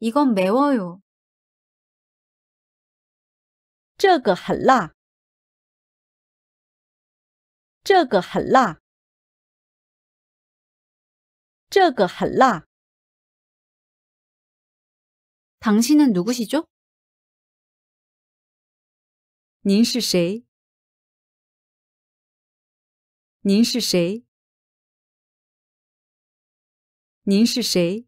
이건 매워요. 这个很辣.这个很辣.这个很辣. 당신은 누구시죠? 您是谁?您是谁？您是谁？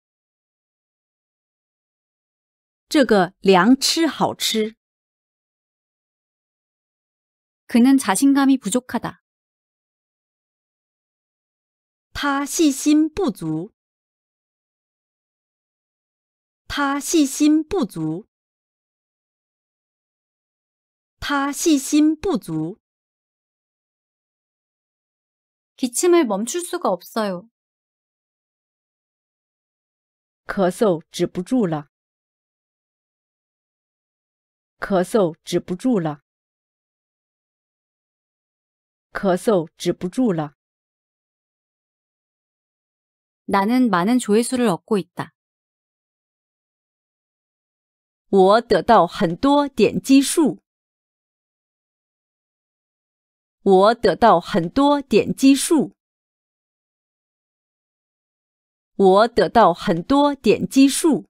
这个凉吃好吃。그는자신감이부족하다他细心不足。他细心不足。他细心不足。기침을멈출수가없어요咳嗽止不住了。咳嗽止不住了，咳嗽止不住了。나는많은조회수를얻고있 다。 我得到很多点击数。我得到很多点击数。我得到很多点击数。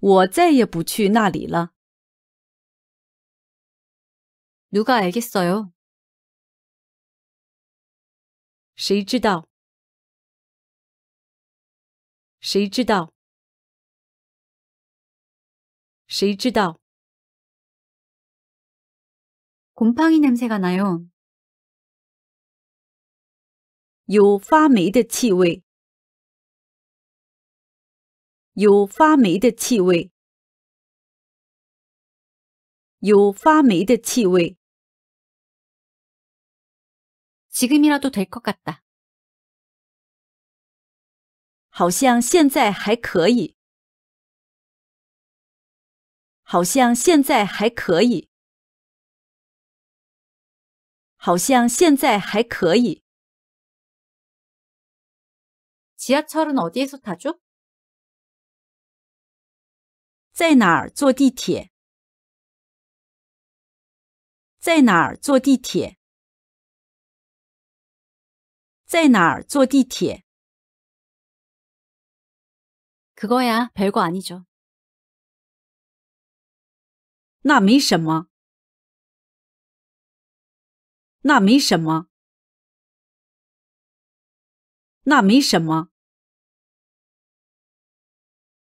我再也不去那里了。누가알겠어 요？ 谁知道？谁知道？谁知道？곰팡이냄새가나요有发霉的气味。有发霉的气味。有发霉的气味。지금이라도될것같 다。 好像现在还可以。好像现在还可以。好像现在还可以。지하철은어디에서타죠在哪儿坐地铁？在哪儿坐地铁？在哪儿坐地铁？그거야별거아니죠那没什么。那没什么。那没什么。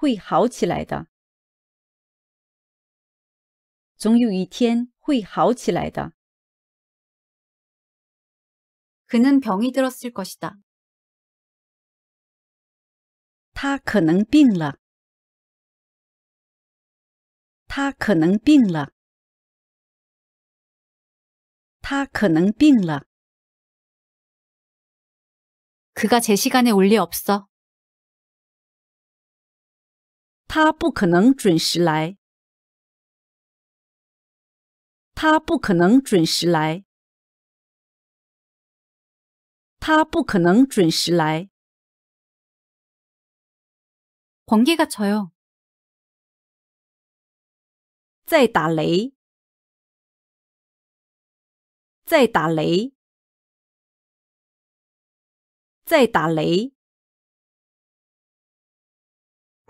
会好起来的。总有一天会好起来的。 그는 병이 들었을 것이다. 他可能病了.他可能病了.他可能病了. 그가 제 시간에 올리 없어. 他不可能准时来。他不可能准时来。他不可能准时来。狂개가쳐 요， 在打雷，在打雷，在打雷。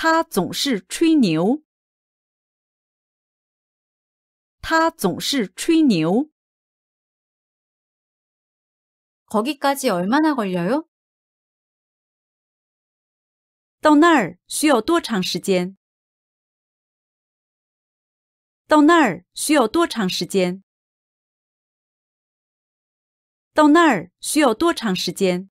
他总是吹牛。他总是吹牛。到那儿需要多长时间？到那儿需要多长时间？到那儿需要多长时间？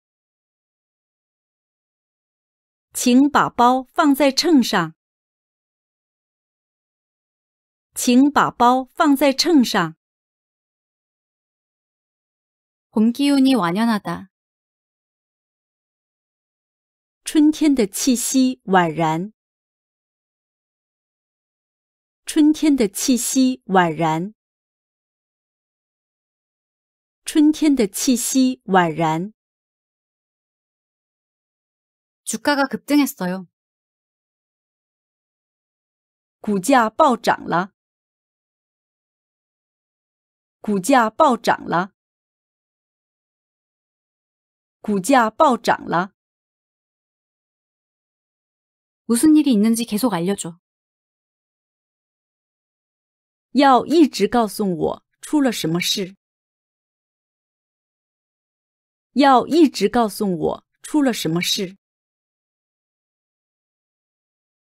请把包放在秤上。请把包放在秤上。空气又暖和了，春天的气息宛然。春天的气息宛然。春天的气息宛然。 주가가 급등했어요. 股价暴涨了。股价暴涨了。股价暴涨了。 무슨 일이 있는지 계속 알려줘. 要一直告诉我出了什么事。要一直告诉我出了什么事。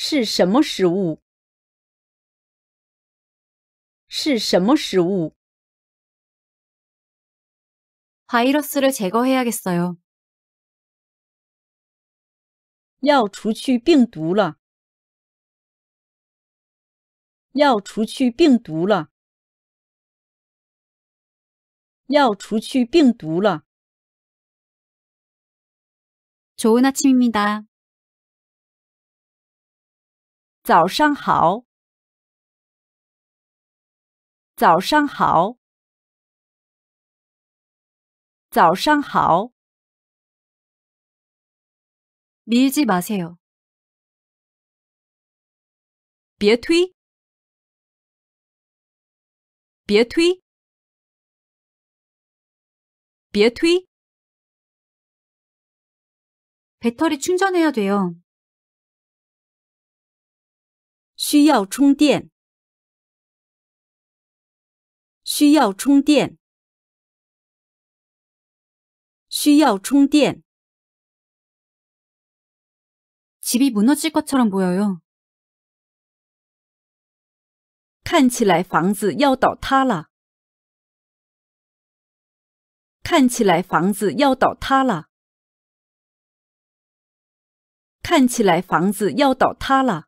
是什么食物？是什么食物？바이러스를제거해야겠어요要除去病毒了。要除去病毒了。要除去病毒了。좋은아침입니다早上好，早上好，早上好。 밀지 마세요. 别推,别推,别推. 배터리 충전해야 돼요. 需要充电。需要充电。需要充电。집이무너질것처럼보여 요。 看起来房子要倒塌了。看起来房子要倒塌了。看起来房子要倒塌了。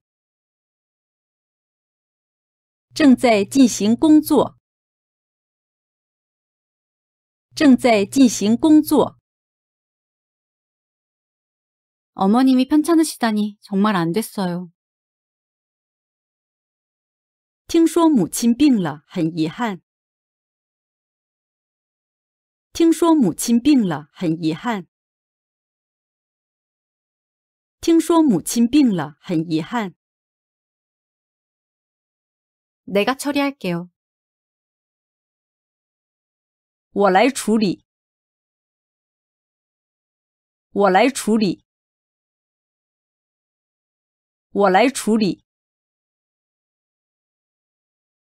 正在进行工作。正在进行工作。어머님이편찮으시다니정말안됐어요听说母母亲病了，很遗憾。听说母亲病了，很遗憾。听说母亲病了，很遗憾。 내가 처리할게요. 我来处理.我来处理.我来处理.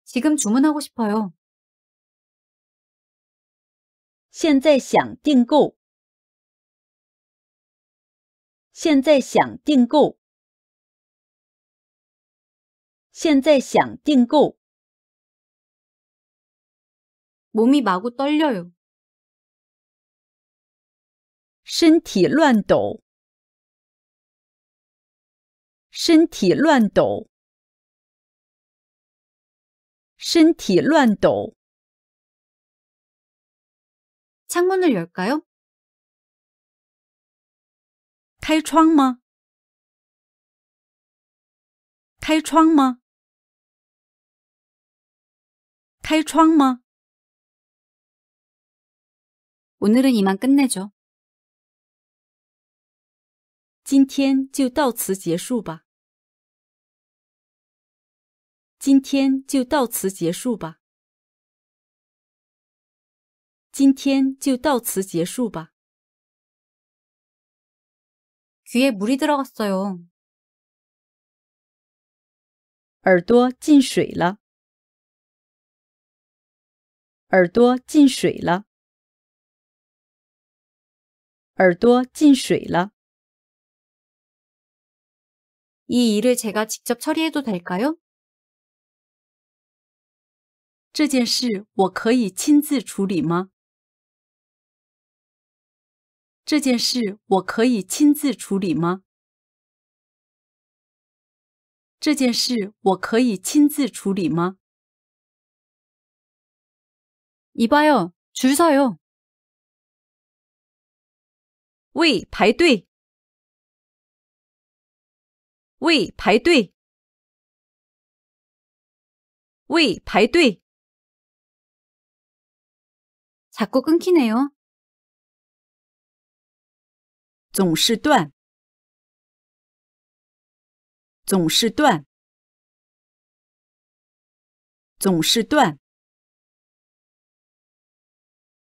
지금 주문하고 싶어요. 现在想订购.现在想订购.现在想订购。몸이마구떨려 요， 身体乱抖，身体乱抖，身体乱抖。창문을열까 요？ 开窗吗？开窗吗？开窗吗？오늘은이만끝내죠今天就到此结束吧。今天就到此结束吧。今天就到此结束吧。귀에물이들어갔어요耳朵进水了。耳朵进水了，耳朵进水了。이일을제가직접처리해도될까 요？ 这件事我可以亲自处理吗？这件事我可以亲自处理吗？这件事我可以亲自处理吗？ 이봐요. 줄 서요. 为排队.为排队.为排队. 자꾸 끊기네요. 总是断.总是断.总是断.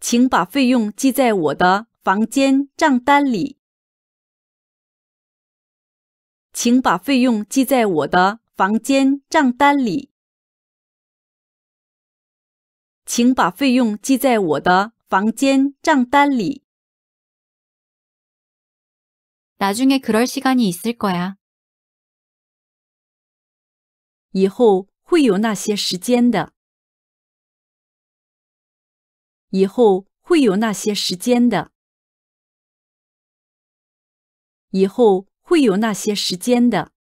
请把费用记在我的房间账单里。请把费用记在我的房间账单里。请把费用记在我的房间账单里。나중에그럴시간이있을거야以后会有那些时间的。以后会有那些时间的。以后会有那些时间的。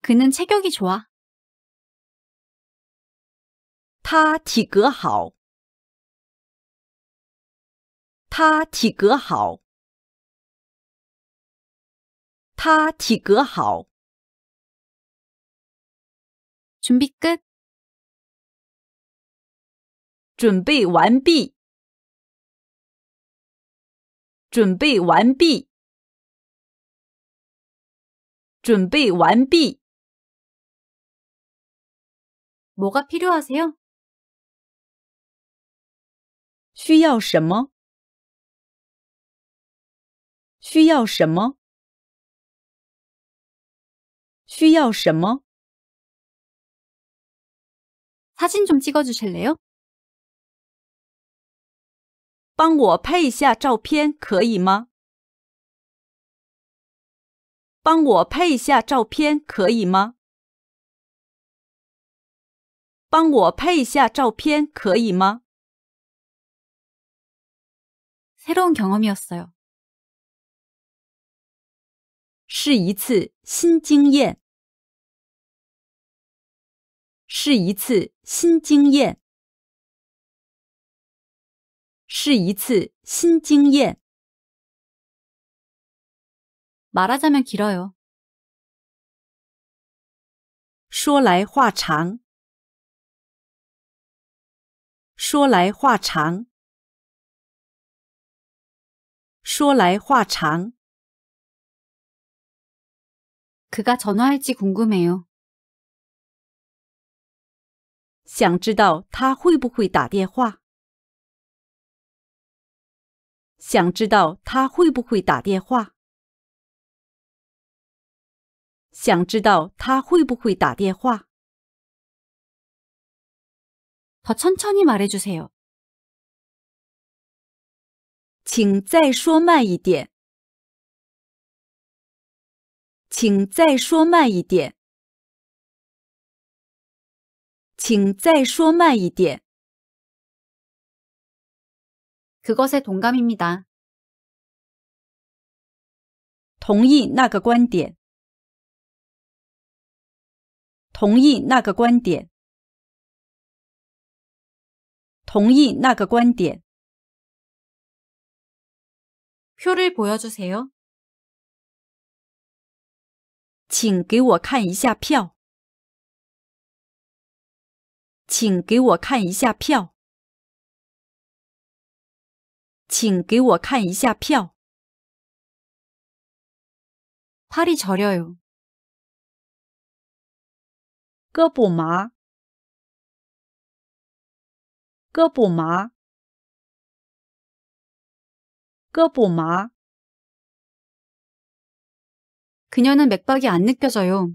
可能체격이좋아他体格好。他体格好。他体格好。준비끝准备完毕。准备完毕。准备完毕。뭐가필요하세 요？ 需要什么？需要什么？需要什么？사진좀찍어주실래 요？ 帮我配一下照片可以吗？帮我配一下照片可以吗？帮我配一下照片可以吗？새로운경험이었어요是一次新经验。是一次新经验。是一次新经验。말하자면길어요说来话长，说来话长，说来话长。그가전화할지궁금해요想知道他会不会打电话。想知道他会不会打电话？想知道他会不会打电话？더천천히말해주세 요， 请再说慢一点，请再说慢一点，请再说慢一点。 그것에 동감입니다. 同意那个观点.同意那个观点.同意那个观点. 표를 보여주세요. 请给我看一下票.请给我看一下票.请给我看一下票。 팔이 저려요. 꺼보마 꺼보마 꺼보마 그녀는 맥박이 안 느껴져요.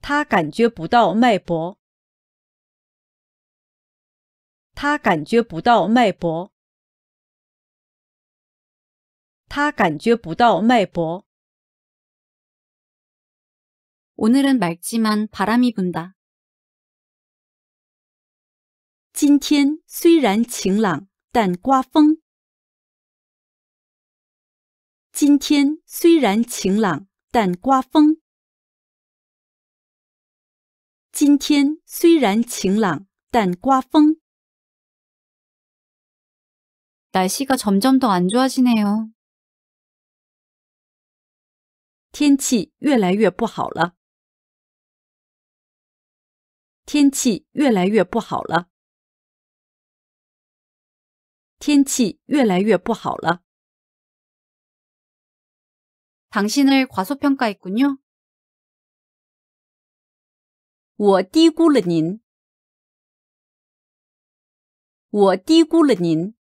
她感觉不到脉搏他感觉不到脉搏。他感觉不到脉搏。오늘은맑지만바람이분 다。 今天虽然晴朗，但刮风。今天虽然晴朗，但刮风。今天虽然晴朗，但刮风。 날씨가 점점 더 안 좋아지네요. 天气越来越不好了。天气越来越不好了。天气越来越不好了。 당신을 과소평가했군요. 我低估了您。我低估了您。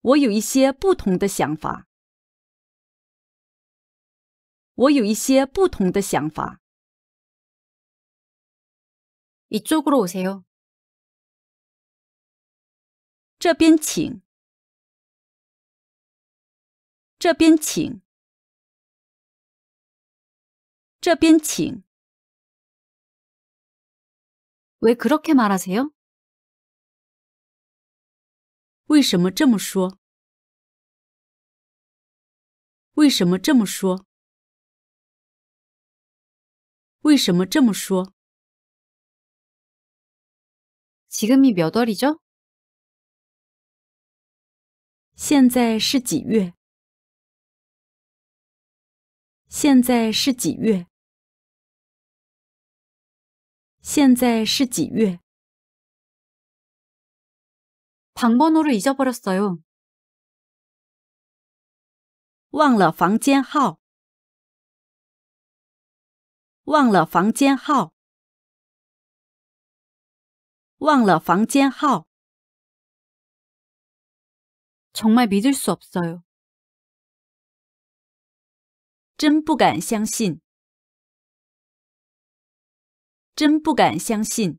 我有一些不同的想法。我有一些不同的想法。이쪽으로오세 요。 这边请。这边请。这边请。왜그렇게말하세요为什么这么说？为什么这么说？为什么这么说？起个面表到底叫？现在是几月？现在是几月？现在是几月？ 방번호를 잊어버렸어요. 忘了房间号.忘了房间号.忘了房间号. 정말 믿을 수 없어요. 真不敢相信.真不敢相信.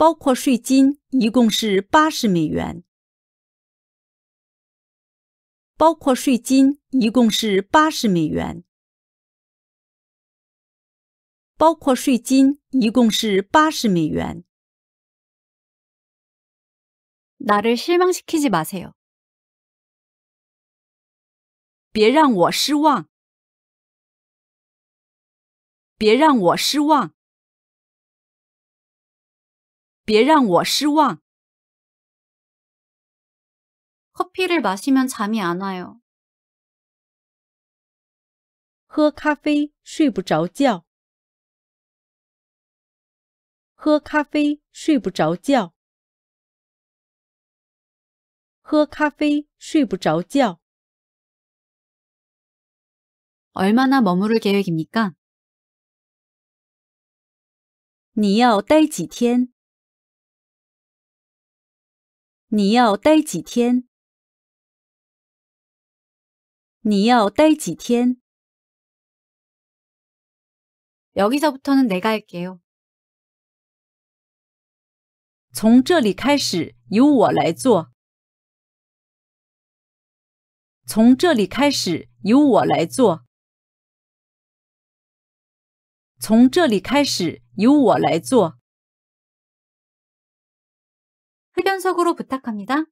包括税金，一共是八十美元。包括税金，一共是八十美元。包括税金，一共是八十美元。나를실망시키지마세요别让我失望。别让我失望。别让我失望。커피를마시면잠이안와 요。 喝咖啡睡不着觉。喝咖啡睡不着觉。喝咖啡睡不着觉。얼마나머무를계획입니 까？ 你要待几天？你要待几天？你要待几天？여기서부터는내가할게요从这里开始由我来做。从这里开始由我来做。从这里开始由我来做。 훈련석으로 부탁합니다.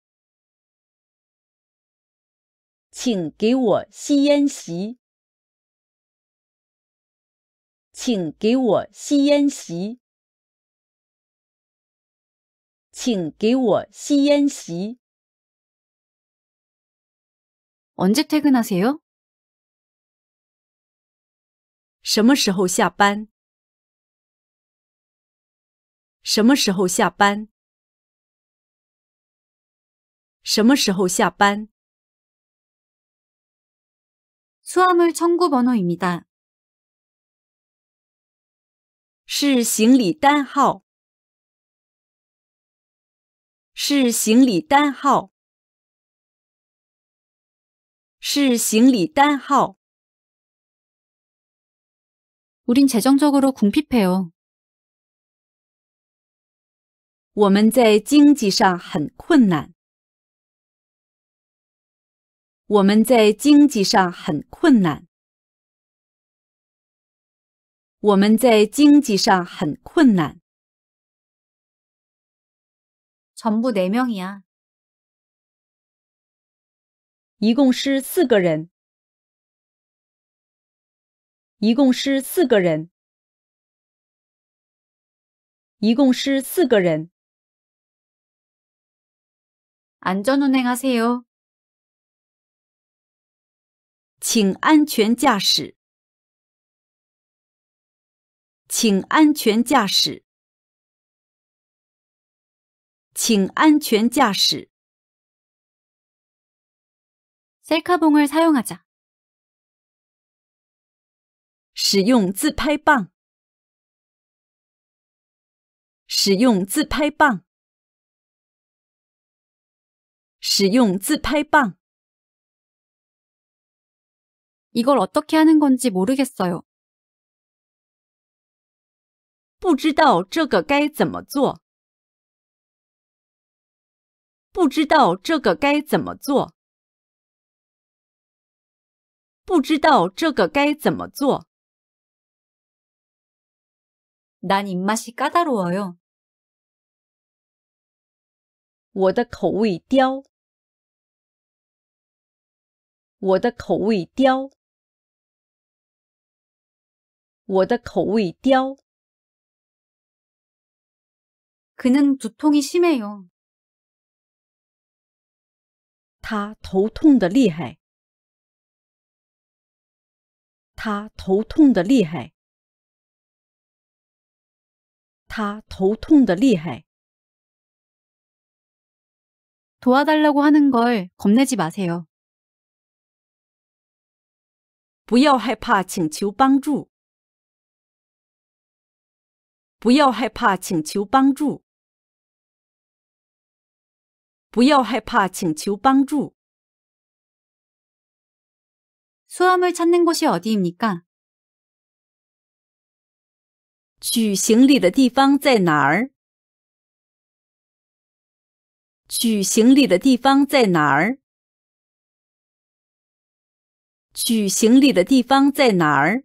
请给我吸烟席。请给我吸烟席。请给我吸烟席。 언제 퇴근하세요? 什么时候下班？什么时候下班？什么时候下班？수화물청구번호입니다是行李单号。是行李单号。是行李单号。우리재정적으로궁핍해요我们在经济上很困难。我们在经济上很困难。我们在经济上很困难。 전부 4명이야. 一共是四个人一共是四个人 一共是4个人. 안전운행하세요. 请安全驾驶。请安全驾驶。请安全驾驶。셀카봉을사용하 자。 使用自拍棒。使用自拍棒。使用自拍棒。 이걸 어떻게 하는 건지 모르겠어요. 不知道这个该怎么做.不知道这个该怎么做.不知道这个该怎么做。난 입맛이 까다로워요. 我的口味刁。我的口味刁。我的口味刁。他头痛的厉害。他头痛的厉害。他头痛的厉害。도와달라고하는걸겁내지마세요不要害怕请求帮助。不要害怕请求帮助。不要害怕请求帮助。수화물찾는곳이어디입니까取行李的地方在哪儿？取行李的地方在哪儿？取行李的地方在哪儿？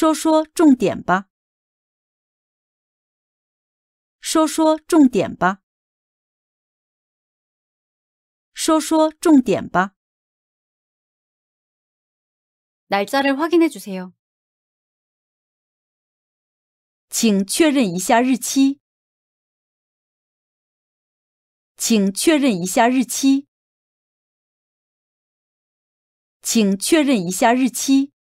说说重点吧。说说重点吧。说说重点吧。날짜를확인해주세 요， 请确认一下日期。请确认一下日期。请确认一下日期。